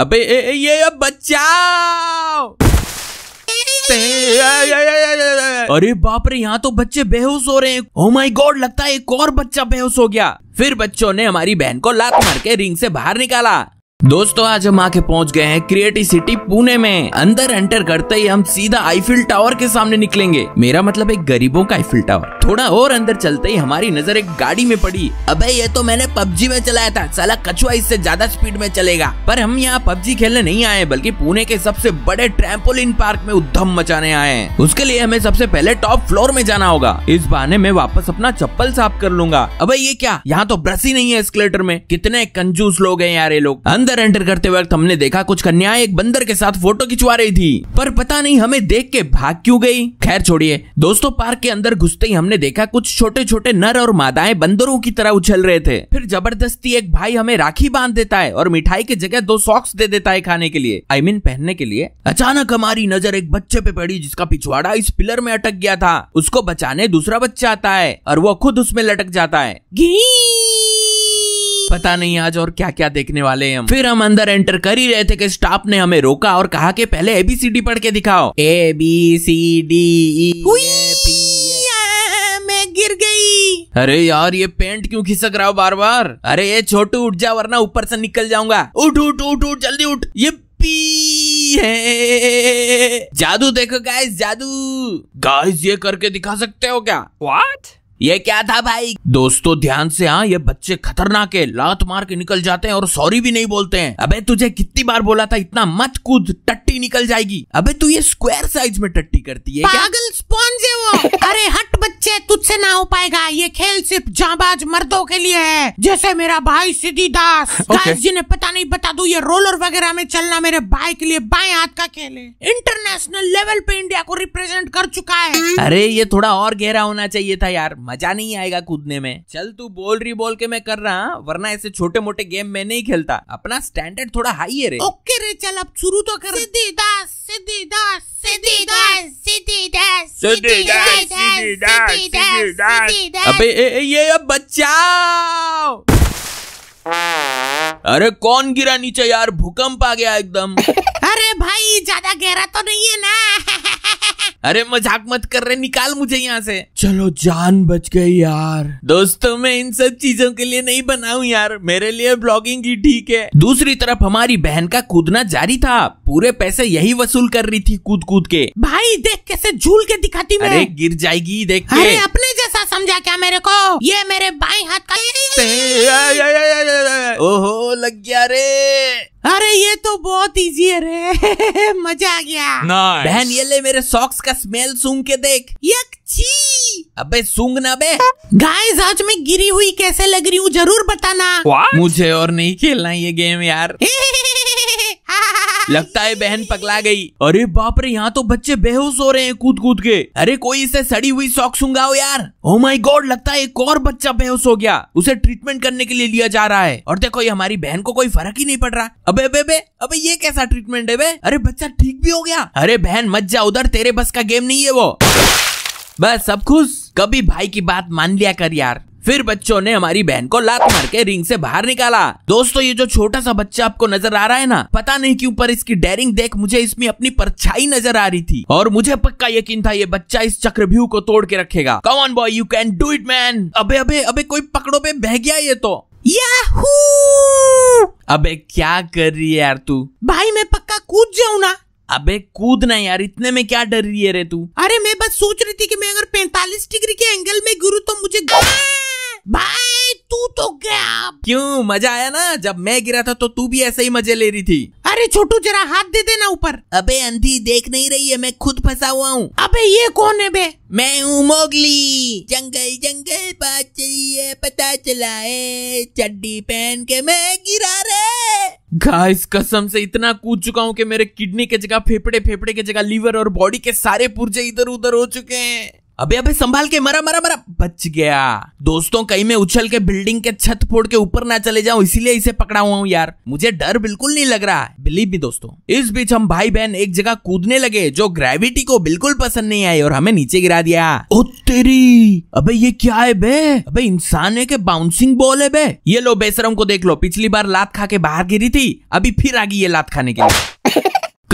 अबे ए, ए, ये अब बचाओ अरे बाप रे यहाँ तो बच्चे बेहोश हो रहे हैं ओ माय गॉड लगता है एक और बच्चा बेहोश हो गया फिर बच्चों ने हमारी बहन को लात मार के रिंग से बाहर निकाला दोस्तों आज हम आके पहुंच गए हैं क्रिएटिव सिटी पुणे में अंदर एंटर करते ही हम सीधा आईफिल टावर के सामने निकलेंगे मेरा मतलब एक गरीबों का आईफिल टावर थोड़ा और अंदर चलते ही हमारी नजर एक गाड़ी में पड़ी अबे ये तो मैंने पबजी में चलाया था साला कछुआ इससे ज्यादा स्पीड में चलेगा पर हम यहाँ पबजी खेलने नहीं आए बल्कि पुणे के सबसे बड़े ट्रैम्पोलिन पार्क में उद्धम मचाने आए हैं उसके लिए हमें सबसे पहले टॉप फ्लोर में जाना होगा इस बहाने में वापस अपना चप्पल साफ कर लूंगा अब ये क्या यहाँ तो ब्रश ही नहीं है एस्केलेटर में कितने कंजूस लोग है यार ये लोग अंदर अंदर एंटर करते वक्त हमने देखा कुछ कन्या एक बंदर के साथ फोटो खिंचवा रही थी पर पता नहीं हमें देख के भाग क्यों गई खैर छोड़िए दोस्तों पार्क के अंदर घुसते ही हमने देखा कुछ छोटे छोटे नर और मादाएं बंदरों की तरह उछल रहे थे फिर जबरदस्ती एक भाई हमें राखी बांध देता है और मिठाई की जगह दो सॉक्स दे देता है खाने के लिए आई I मीन mean, पहनने के लिए अचानक हमारी नजर एक बच्चे पे पड़ी जिसका पिछवाड़ा इस पिलर में अटक गया था उसको बचाने दूसरा बच्चा आता है और वो खुद उसमें लटक जाता है घी पता नहीं आज और क्या क्या देखने वाले हैं हम फिर हम अंदर एंटर कर ही रहे थे कि स्टाफ ने हमें रोका और कहा कि पहले एबीसीडी पढ़ के दिखाओ A B C D E गिर गई अरे यार ये पेंट क्यों खिसक रहा हो बार बार अरे ये छोटू उठ जा वरना ऊपर से निकल जाऊंगा उठ उठ उठ उठ जल्दी उठ ये पी है जादू देखो गाइस जादू गाइस ये करके दिखा सकते हो क्या व्हाट ये क्या था भाई दोस्तों ध्यान से हाँ ये बच्चे खतरनाक है लात मार के निकल जाते हैं और सॉरी भी नहीं बोलते हैं अबे तुझे कितनी बार बोला था इतना मत कूद टट्टी निकल जाएगी अबे तू ये स्क्वायर साइज में टट्टी करती है पागल स्पॉन्ज है वो अरे हट बच्चे तुझसे ना हो पाएगा ये खेल सिर्फ जाबाज मर्दों के लिए है जैसे मेरा भाई सिद्धि दास okay. जिन्हें पता नहीं बता दू ये रोलर वगैरह में चलना मेरे भाई के लिए बाएं हाथ का खेल है इंटरनेशनल लेवल पे इंडिया को रिप्रेजेंट कर चुका है अरे ये थोड़ा और गहरा होना चाहिए था यार मजा नहीं आएगा कूदने में चल तू बोल रही बोल के मैं कर रहा हूँ वरना ऐसे छोटे मोटे गेम में नहीं खेलता अपना स्टैंडर्ड थोड़ा हाई है रे ओके रे चल अब शुरू तो कर सीधी दास सीधी बचाओ अरे कौन गिरा नीचे यार भूकंप आ गया एकदम अरे भाई ज्यादा गहरा तो नहीं है ना अरे मजाक मत कर रहे निकाल मुझे यहाँ से चलो जान बच गई यार दोस्तों मैं इन सब चीजों के लिए नहीं बनाऊ यार मेरे लिए ब्लॉगिंग ही ठीक है दूसरी तरफ हमारी बहन का कूदना जारी था पूरे पैसे यही वसूल कर रही थी कूद कूद के भाई देख कैसे झूल के दिखाती मैं अरे गिर जाएगी देख अरे अपने जैसा समझा क्या मेरे को ये मेरे बाई हाथ का ओहो लग गया रे अरे ये तो बहुत इजी है रे मजा आ गया nice. बहन ये ले मेरे सॉक्स का स्मेल सूंघ के देख यक्ची अबे सूंघ ना बे गाइस आज मैं गिरी हुई कैसे लग रही हूँ जरूर बताना What? मुझे और नहीं खेलना ये गेम यार लगता है बहन पकला गई अरे बाप रे यहाँ तो बच्चे बेहोश हो रहे हैं कूद कूद के अरे कोई इसे सड़ी हुई सॉक्स सुंगाओ यार ओ माय गॉड लगता है एक और बच्चा बेहोश हो गया उसे ट्रीटमेंट करने के लिए लिया जा रहा है और देखो ये हमारी बहन को कोई फर्क ही नहीं पड़ रहा अबे अबे अबे अबे ये कैसा ट्रीटमेंट है बे अरे बच्चा ठीक भी हो गया अरे बहन मत जा उधर तेरे बस का गेम नहीं है वो बस सब खुश कभी भाई की बात मान लिया कर यार फिर बच्चों ने हमारी बहन को लात मार के रिंग से बाहर निकाला दोस्तों ये जो छोटा सा बच्चा आपको नजर आ रहा है ना पता नहीं क्यों पर इसकी डेरिंग देख मुझे इसमें अपनी परछाई नजर आ रही थी और मुझे पक्का यकीन था ये बच्चा इस चक्रव्यूह को तोड़ के रखेगा common boy you can do it man अबे अबे अबे कोई पकड़ो पे बह गया ये तो अबे क्या कर रही है यार तू भाई मैं पक्का कूद जाऊ ना अबे कूदना यार इतने में क्या डर रही है रे तू अरे मैं बस सोच रही थी कि मैं अगर 45 डिग्री के एंगल में गिरू तो मुझे भाई तू तो गया क्यों मजा आया ना जब मैं गिरा था तो तू भी ऐसे ही मजे ले रही थी अरे छोटू जरा हाथ दे देना ऊपर अबे अंधी देख नहीं रही है मैं खुद फंसा हुआ हूँ अबे ये कौन है बे मैं हूँ मोगली जंगल जंगल बात चलिए है पता चला है चड्डी पहन के मैं गिरा रे गाइस कसम से इतना कूद चुका हूँ कि मेरे किडनी के जगह फेफड़े फेफड़े के जगह लीवर और बॉडी के सारे पुर्जे इधर उधर हो चुके हैं अबे अबे संभाल के मरा मरा मरा बच गया दोस्तों कहीं मैं उछल के बिल्डिंग के छत फोड़ के ऊपर ना चले जाऊं इसीलिए इसे पकड़ा हुआ हूँ यार मुझे डर बिल्कुल नहीं लग रहा है बिलीव भी दोस्तों इस बीच हम भाई बहन एक जगह कूदने लगे जो ग्रेविटी को बिल्कुल पसंद नहीं आई और हमें नीचे गिरा दिया ओ तेरी अबे ये क्या है बे अबे इंसान है के बाउंसिंग बॉल है बे ये लो बेसरम को देख लो पिछली बार लात खा के बाहर गिरी थी अभी फिर आ गई ये लात खाने के लिए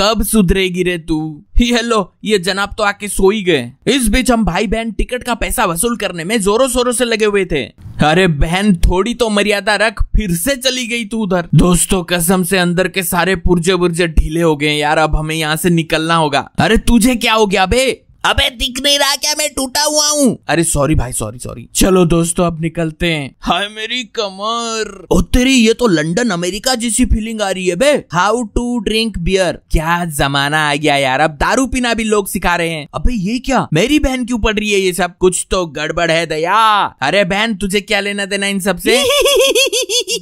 कब सुधरेगी रे तू ये लो ये जनाब तो आके सो ही गए इस बीच हम भाई बहन टिकट का पैसा वसूल करने में जोरों शोरों से लगे हुए थे अरे बहन थोड़ी तो मर्यादा रख फिर से चली गई तू उधर दोस्तों कसम से अंदर के सारे पुर्जे वर्जे ढीले हो गए यार अब हमें यहाँ से निकलना होगा अरे तुझे क्या हो गया बे अबे दिख नहीं रहा क्या मैं टूटा हुआ हूँ अरे सॉरी भाई सॉरी सॉरी चलो दोस्तों अब निकलते हैं हाय मेरी कमर ओ तेरी ये तो लंदन अमेरिका जैसी फीलिंग आ रही है बे हाउ टू ड्रिंक बियर क्या जमाना आ गया यार अब दारू पीना भी लोग सिखा रहे हैं अबे ये क्या मेरी बहन क्यों पड़ रही है ये सब कुछ तो गड़बड़ है दया अरे बहन तुझे क्या लेना देना इन सबसे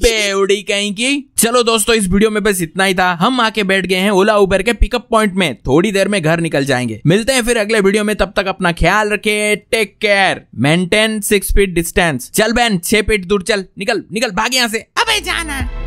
बेउड़ी कहीं की चलो दोस्तों इस वीडियो में बस इतना ही था हम आके बैठ गए हैं ओला उबर के पिकअप पॉइंट में थोड़ी देर में घर निकल जाएंगे मिलते हैं फिर अगले वीडियो में तब तक अपना ख्याल रखे take care maintain six feet distance चल बहन छह फीट दूर चल निकल निकल भाग यहाँ से अबे जाना